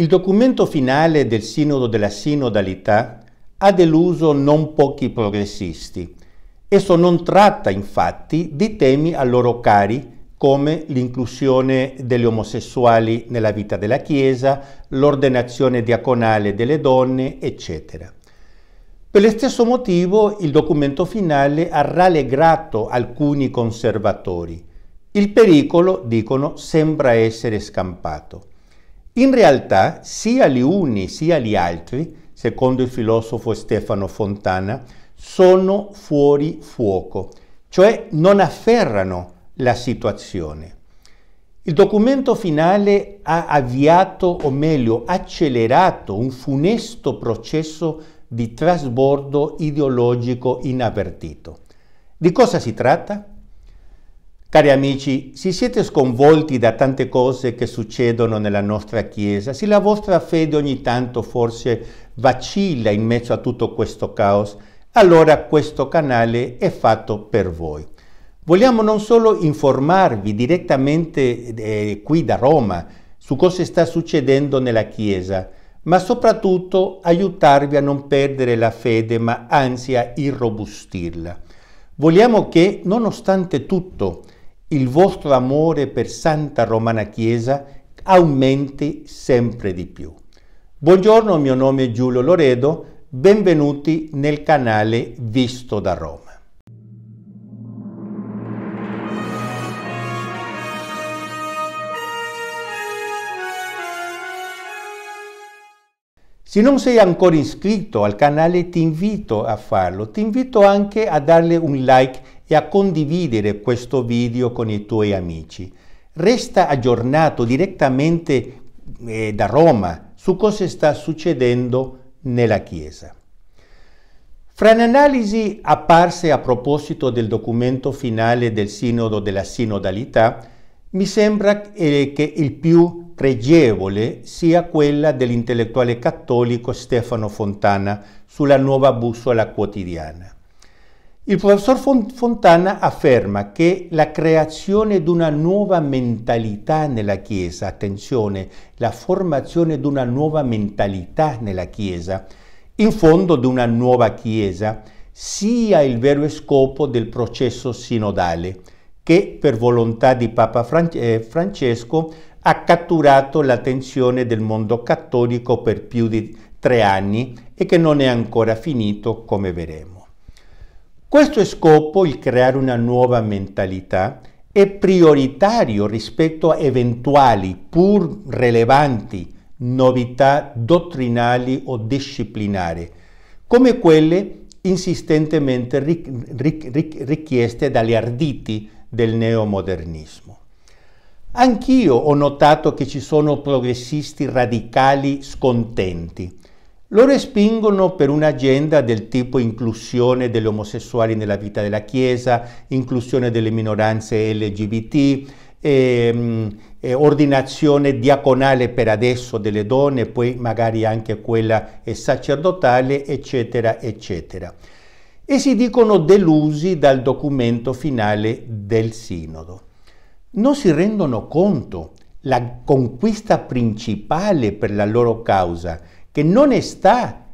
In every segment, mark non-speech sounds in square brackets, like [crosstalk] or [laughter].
Il documento finale del Sinodo della Sinodalità ha deluso non pochi progressisti. Esso non tratta infatti di temi a loro cari come l'inclusione degli omosessuali nella vita della Chiesa, l'ordinazione diaconale delle donne, eccetera. Per lo stesso motivo il documento finale ha rallegrato alcuni conservatori. Il pericolo, dicono, sembra essere scampato. In realtà sia gli uni sia gli altri, secondo il filosofo Stefano Fontana, sono fuori fuoco, cioè non afferrano la situazione. Il documento finale ha avviato, o meglio accelerato, un funesto processo di trasbordo ideologico inavvertito. Di cosa si tratta? Cari amici, se siete sconvolti da tante cose che succedono nella nostra Chiesa, se la vostra fede ogni tanto forse vacilla in mezzo a tutto questo caos, allora questo canale è fatto per voi. Vogliamo non solo informarvi direttamente eh, qui da Roma su cosa sta succedendo nella Chiesa, ma soprattutto aiutarvi a non perdere la fede, ma anzi a irrobustirla. Vogliamo che, nonostante tutto, il vostro amore per Santa Romana Chiesa aumenti sempre di più. Buongiorno, mio nome è Giulio Loredo, benvenuti nel canale Visto da Roma. Se non sei ancora iscritto al canale ti invito a farlo, ti invito anche a darle un like e a condividere questo video con i tuoi amici. Resta aggiornato direttamente eh, da Roma su cosa sta succedendo nella Chiesa. Fra le analisi apparse a proposito del documento finale del Sinodo della Sinodalità, mi sembra eh, che il più pregevole sia quella dell'intellettuale cattolico Stefano Fontana sulla nuova bussola quotidiana. Il professor Fontana afferma che la creazione di una nuova mentalità nella Chiesa, attenzione, la formazione di una nuova mentalità nella Chiesa, in fondo di una nuova Chiesa, sia il vero scopo del processo sinodale, che per volontà di Papa eh, Francesco ha catturato l'attenzione del mondo cattolico per più di tre anni e che non è ancora finito, come vedremo. Questo scopo, il creare una nuova mentalità, è prioritario rispetto a eventuali, pur rilevanti, novità dottrinali o disciplinari, come quelle insistentemente richieste dagli arditi del neomodernismo. Anch'io ho notato che ci sono progressisti radicali scontenti, lo respingono per un'agenda del tipo inclusione degli omosessuali nella vita della Chiesa, inclusione delle minoranze LGBT, e, ehm, e ordinazione diaconale per adesso delle donne, poi magari anche quella sacerdotale, eccetera, eccetera. E si dicono delusi dal documento finale del sinodo. Non si rendono conto la conquista principale per la loro causa, che non sta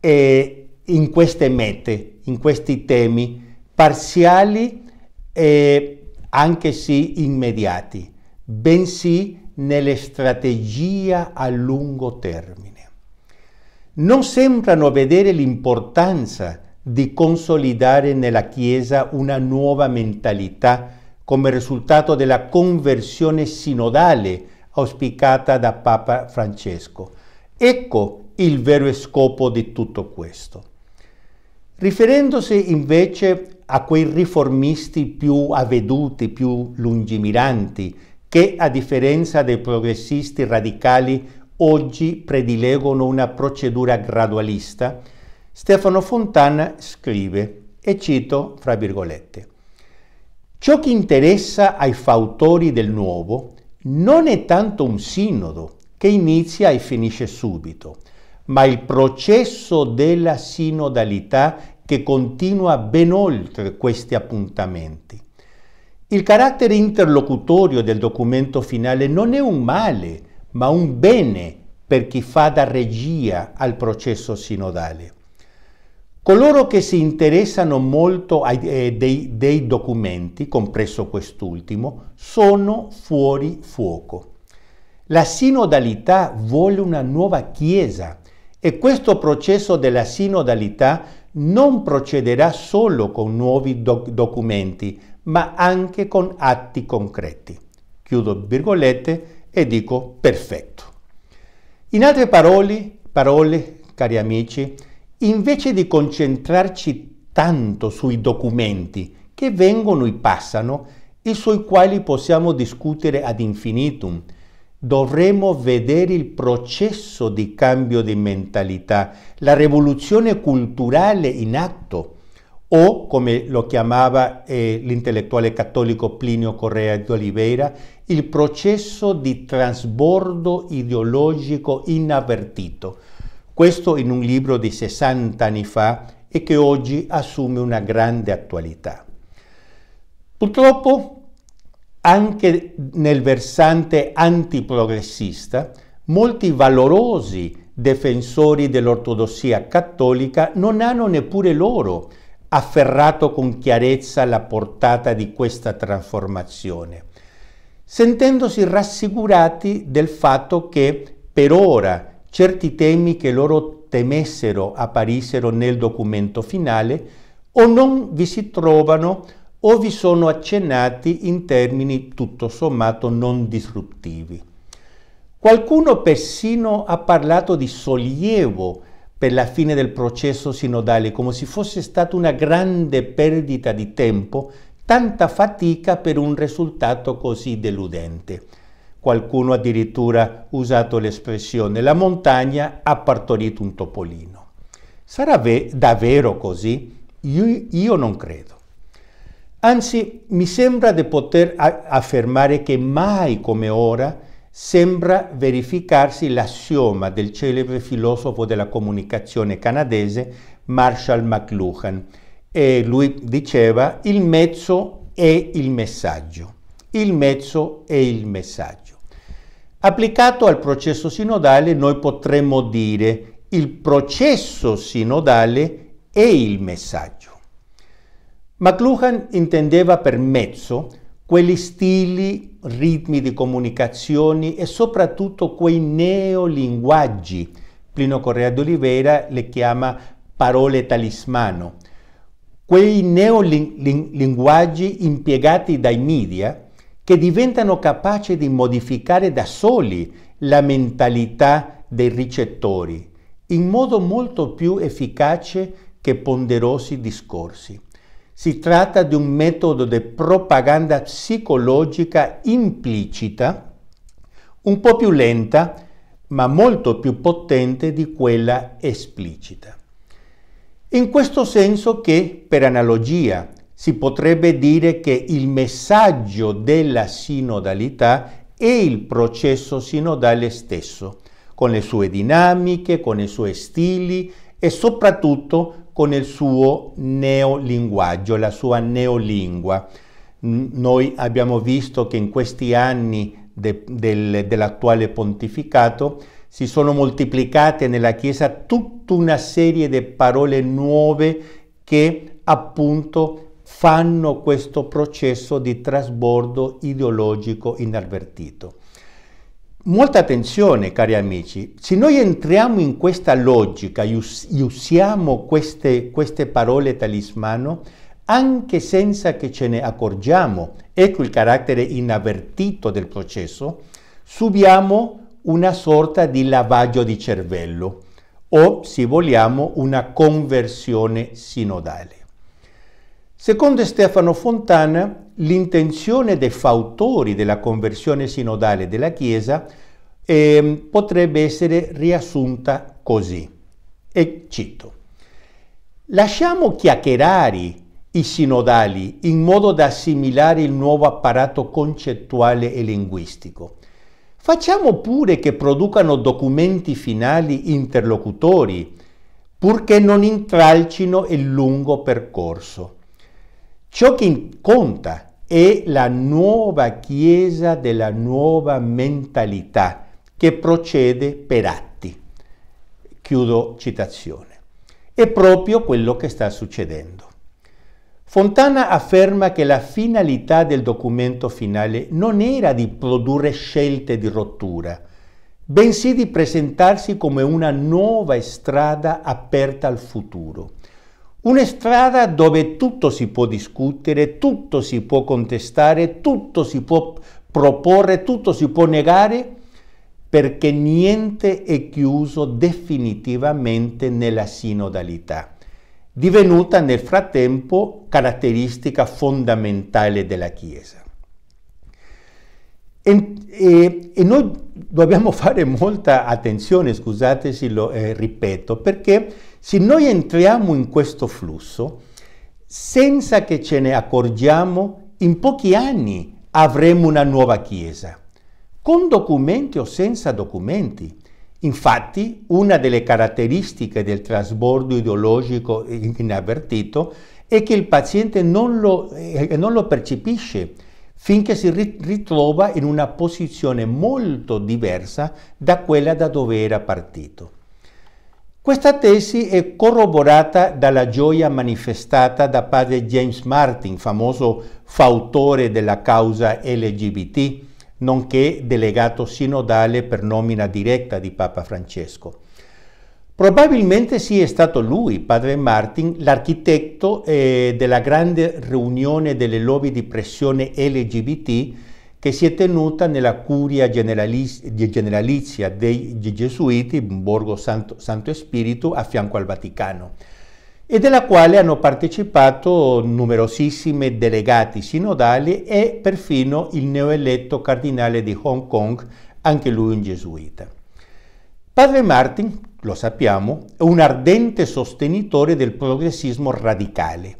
eh, in queste mete, in questi temi parziali e eh, anche sì immediati, bensì nelle strategie a lungo termine. Non sembrano vedere l'importanza di consolidare nella Chiesa una nuova mentalità come risultato della conversione sinodale auspicata da Papa Francesco. Ecco il vero scopo di tutto questo. Riferendosi invece a quei riformisti più avveduti, più lungimiranti, che a differenza dei progressisti radicali oggi predilegono una procedura gradualista, Stefano Fontana scrive, e cito fra virgolette, Ciò che interessa ai fautori del nuovo non è tanto un sinodo che inizia e finisce subito, ma il processo della sinodalità che continua ben oltre questi appuntamenti. Il carattere interlocutorio del documento finale non è un male, ma un bene per chi fa da regia al processo sinodale. Coloro che si interessano molto ai, eh, dei, dei documenti, compreso quest'ultimo, sono fuori fuoco. La sinodalità vuole una nuova Chiesa e questo processo della sinodalità non procederà solo con nuovi doc documenti, ma anche con atti concreti. Chiudo virgolette e dico perfetto. In altre parole, parole, cari amici, invece di concentrarci tanto sui documenti che vengono e passano e sui quali possiamo discutere ad infinitum, dovremo vedere il processo di cambio di mentalità, la rivoluzione culturale in atto, o come lo chiamava eh, l'intellettuale cattolico Plinio Correa di Oliveira, il processo di trasbordo ideologico inavvertito. Questo in un libro di 60 anni fa e che oggi assume una grande attualità. Purtroppo anche nel versante antiprogressista, molti valorosi difensori dell'ortodossia cattolica non hanno neppure loro afferrato con chiarezza la portata di questa trasformazione, sentendosi rassicurati del fatto che per ora certi temi che loro temessero apparissero nel documento finale o non vi si trovano o vi sono accennati in termini tutto sommato non disruttivi. Qualcuno persino ha parlato di sollievo per la fine del processo sinodale, come se fosse stata una grande perdita di tempo, tanta fatica per un risultato così deludente. Qualcuno addirittura ha usato l'espressione la montagna ha partorito un topolino. Sarà davvero così? Io, io non credo. Anzi, mi sembra di poter affermare che mai come ora sembra verificarsi l'assioma del celebre filosofo della comunicazione canadese Marshall McLuhan. E lui diceva il mezzo è il messaggio. Il mezzo è il messaggio. Applicato al processo sinodale noi potremmo dire il processo sinodale è il messaggio. McLuhan intendeva per mezzo quegli stili, ritmi di comunicazioni e soprattutto quei neolinguaggi. Plino Correa d'Oliveira le chiama parole talismano. Quei neolinguaggi impiegati dai media che diventano capaci di modificare da soli la mentalità dei ricettori in modo molto più efficace che ponderosi discorsi. Si tratta di un metodo di propaganda psicologica implicita, un po' più lenta, ma molto più potente di quella esplicita. In questo senso che, per analogia, si potrebbe dire che il messaggio della sinodalità è il processo sinodale stesso, con le sue dinamiche, con i suoi stili e soprattutto con il suo neolinguaggio, la sua neolingua. Noi abbiamo visto che in questi anni de, del, dell'attuale pontificato si sono moltiplicate nella Chiesa tutta una serie di parole nuove che appunto fanno questo processo di trasbordo ideologico inavvertito. Molta attenzione, cari amici, se noi entriamo in questa logica e usiamo queste, queste parole talismano, anche senza che ce ne accorgiamo, ecco il carattere inavvertito del processo, subiamo una sorta di lavaggio di cervello o, se vogliamo, una conversione sinodale. Secondo Stefano Fontana, l'intenzione dei fautori della conversione sinodale della Chiesa eh, potrebbe essere riassunta così, e cito, lasciamo chiacchierare i sinodali in modo da assimilare il nuovo apparato concettuale e linguistico. Facciamo pure che producano documenti finali interlocutori, purché non intralcino il lungo percorso. Ciò che conta è la nuova Chiesa della nuova mentalità che procede per atti. Chiudo citazione. È proprio quello che sta succedendo. Fontana afferma che la finalità del documento finale non era di produrre scelte di rottura, bensì di presentarsi come una nuova strada aperta al futuro, una strada dove tutto si può discutere, tutto si può contestare, tutto si può proporre, tutto si può negare, perché niente è chiuso definitivamente nella sinodalità, divenuta nel frattempo caratteristica fondamentale della Chiesa. E, e, e noi dobbiamo fare molta attenzione, scusate se lo eh, ripeto, perché se noi entriamo in questo flusso, senza che ce ne accorgiamo, in pochi anni avremo una nuova Chiesa, con documenti o senza documenti. Infatti, una delle caratteristiche del trasbordo ideologico inavvertito è che il paziente non lo, eh, non lo percepisce finché si ritrova in una posizione molto diversa da quella da dove era partito. Questa tesi è corroborata dalla gioia manifestata da padre James Martin, famoso fautore della causa LGBT, nonché delegato sinodale per nomina diretta di Papa Francesco. Probabilmente sì è stato lui, padre Martin, l'architetto eh, della grande riunione delle lobby di pressione LGBT che si è tenuta nella curia generalizia dei gesuiti, in Borgo Santo, Santo Spirito, a fianco al Vaticano e della quale hanno partecipato numerosissimi delegati sinodali e perfino il neoeletto cardinale di Hong Kong, anche lui un gesuita. Padre Martin, lo sappiamo, è un ardente sostenitore del progressismo radicale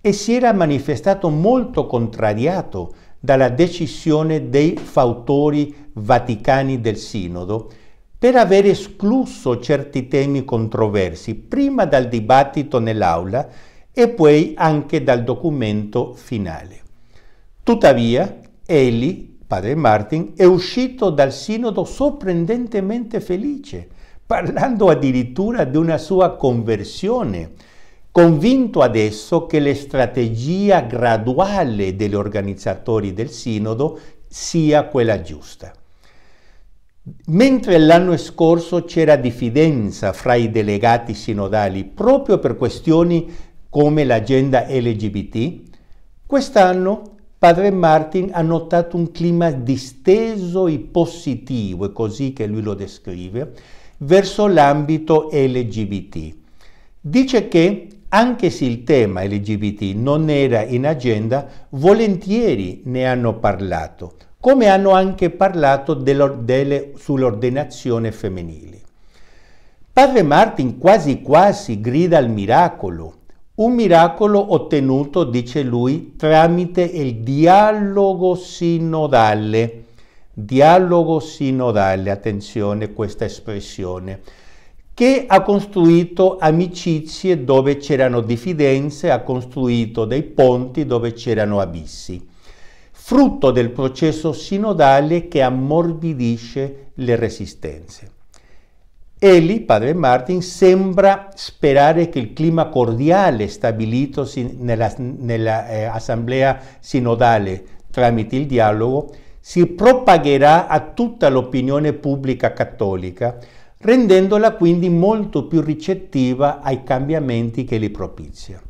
e si era manifestato molto contrariato dalla decisione dei fautori vaticani del Sinodo per aver escluso certi temi controversi, prima dal dibattito nell'aula e poi anche dal documento finale. Tuttavia, egli, padre Martin, è uscito dal sinodo sorprendentemente felice, parlando addirittura di una sua conversione convinto adesso che la strategia graduale degli organizzatori del sinodo sia quella giusta. Mentre l'anno scorso c'era diffidenza fra i delegati sinodali proprio per questioni come l'agenda LGBT, quest'anno Padre Martin ha notato un clima disteso e positivo, è così che lui lo descrive, verso l'ambito LGBT. Dice che anche se il tema LGBT non era in agenda, volentieri ne hanno parlato, come hanno anche parlato delle, sull'ordinazione femminile. Padre Martin quasi quasi grida al miracolo, un miracolo ottenuto, dice lui, tramite il dialogo sinodale. Dialogo sinodale, attenzione a questa espressione che ha costruito amicizie dove c'erano diffidenze, ha costruito dei ponti dove c'erano abissi, frutto del processo sinodale che ammorbidisce le resistenze. Eli, padre Martin, sembra sperare che il clima cordiale stabilito nell'assemblea nella, eh, sinodale tramite il dialogo si propagherà a tutta l'opinione pubblica cattolica rendendola quindi molto più ricettiva ai cambiamenti che li propizia.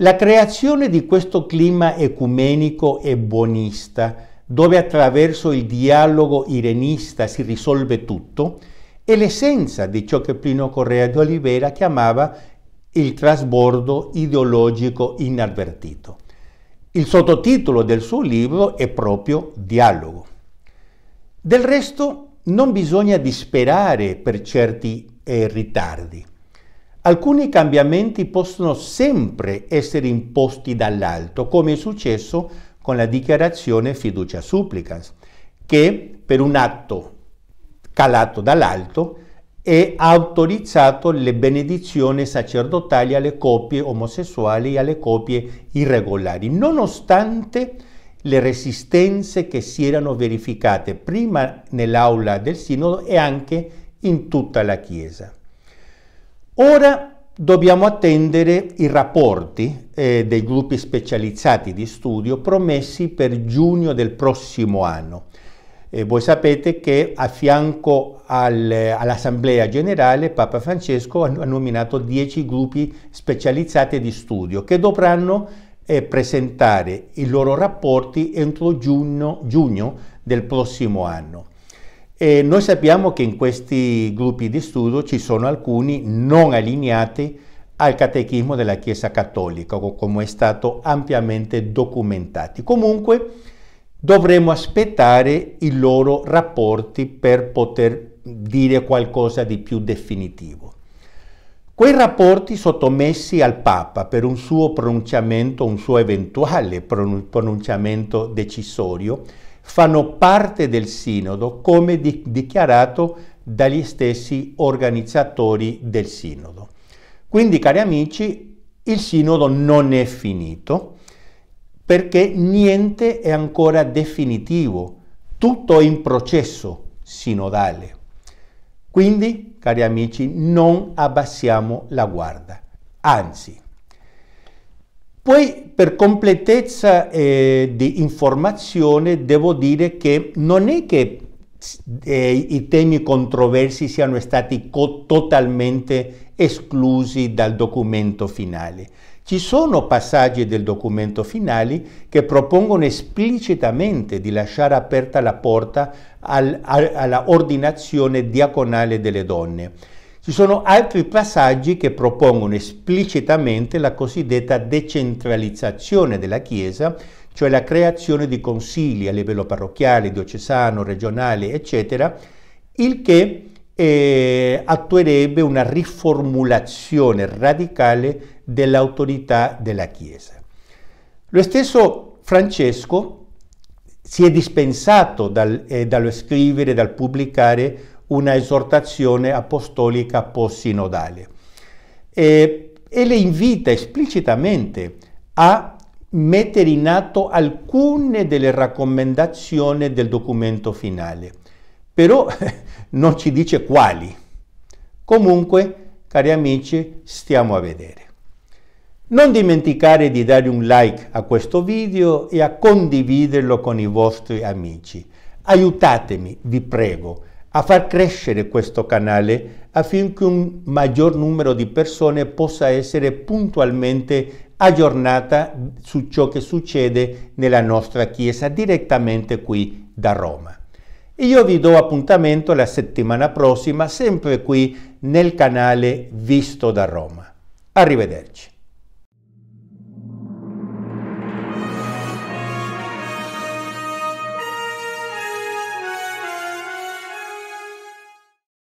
La creazione di questo clima ecumenico e buonista, dove attraverso il dialogo irenista si risolve tutto, è l'essenza di ciò che Plino Correa di Oliveira chiamava il trasbordo ideologico inavvertito. Il sottotitolo del suo libro è proprio Dialogo. Del resto, non bisogna disperare per certi eh, ritardi. Alcuni cambiamenti possono sempre essere imposti dall'alto, come è successo con la dichiarazione fiducia supplicans, che per un atto calato dall'alto è autorizzato le benedizioni sacerdotali alle coppie omosessuali e alle coppie irregolari, nonostante le resistenze che si erano verificate prima nell'aula del sinodo e anche in tutta la Chiesa. Ora dobbiamo attendere i rapporti eh, dei gruppi specializzati di studio promessi per giugno del prossimo anno. Eh, voi sapete che a fianco al, all'Assemblea Generale Papa Francesco ha nominato 10 gruppi specializzati di studio che dovranno e presentare i loro rapporti entro giugno, giugno del prossimo anno. E noi sappiamo che in questi gruppi di studio ci sono alcuni non allineati al catechismo della Chiesa Cattolica, come è stato ampiamente documentato. Comunque dovremo aspettare i loro rapporti per poter dire qualcosa di più definitivo. Quei rapporti sottomessi al Papa per un suo pronunciamento, un suo eventuale pronunciamento decisorio, fanno parte del sinodo come di dichiarato dagli stessi organizzatori del sinodo. Quindi, cari amici, il sinodo non è finito perché niente è ancora definitivo, tutto è in processo sinodale. Quindi cari amici, non abbassiamo la guardia, anzi. Poi per completezza eh, di informazione devo dire che non è che eh, i temi controversi siano stati totalmente esclusi dal documento finale. Ci sono passaggi del documento finale che propongono esplicitamente di lasciare aperta la porta al, al, alla ordinazione diaconale delle donne. Ci sono altri passaggi che propongono esplicitamente la cosiddetta decentralizzazione della Chiesa, cioè la creazione di consigli a livello parrocchiale, diocesano, regionale, eccetera, il che eh, attuerebbe una riformulazione radicale dell'autorità della Chiesa. Lo stesso Francesco si è dispensato dal, eh, dallo scrivere, dal pubblicare una esortazione apostolica post-sinodale eh, e le invita esplicitamente a mettere in atto alcune delle raccomandazioni del documento finale però [laughs] non ci dice quali. Comunque, cari amici, stiamo a vedere. Non dimenticare di dare un like a questo video e a condividerlo con i vostri amici. Aiutatemi, vi prego, a far crescere questo canale affinché un maggior numero di persone possa essere puntualmente aggiornata su ciò che succede nella nostra Chiesa direttamente qui da Roma. Io vi do appuntamento la settimana prossima, sempre qui nel canale Visto da Roma. Arrivederci.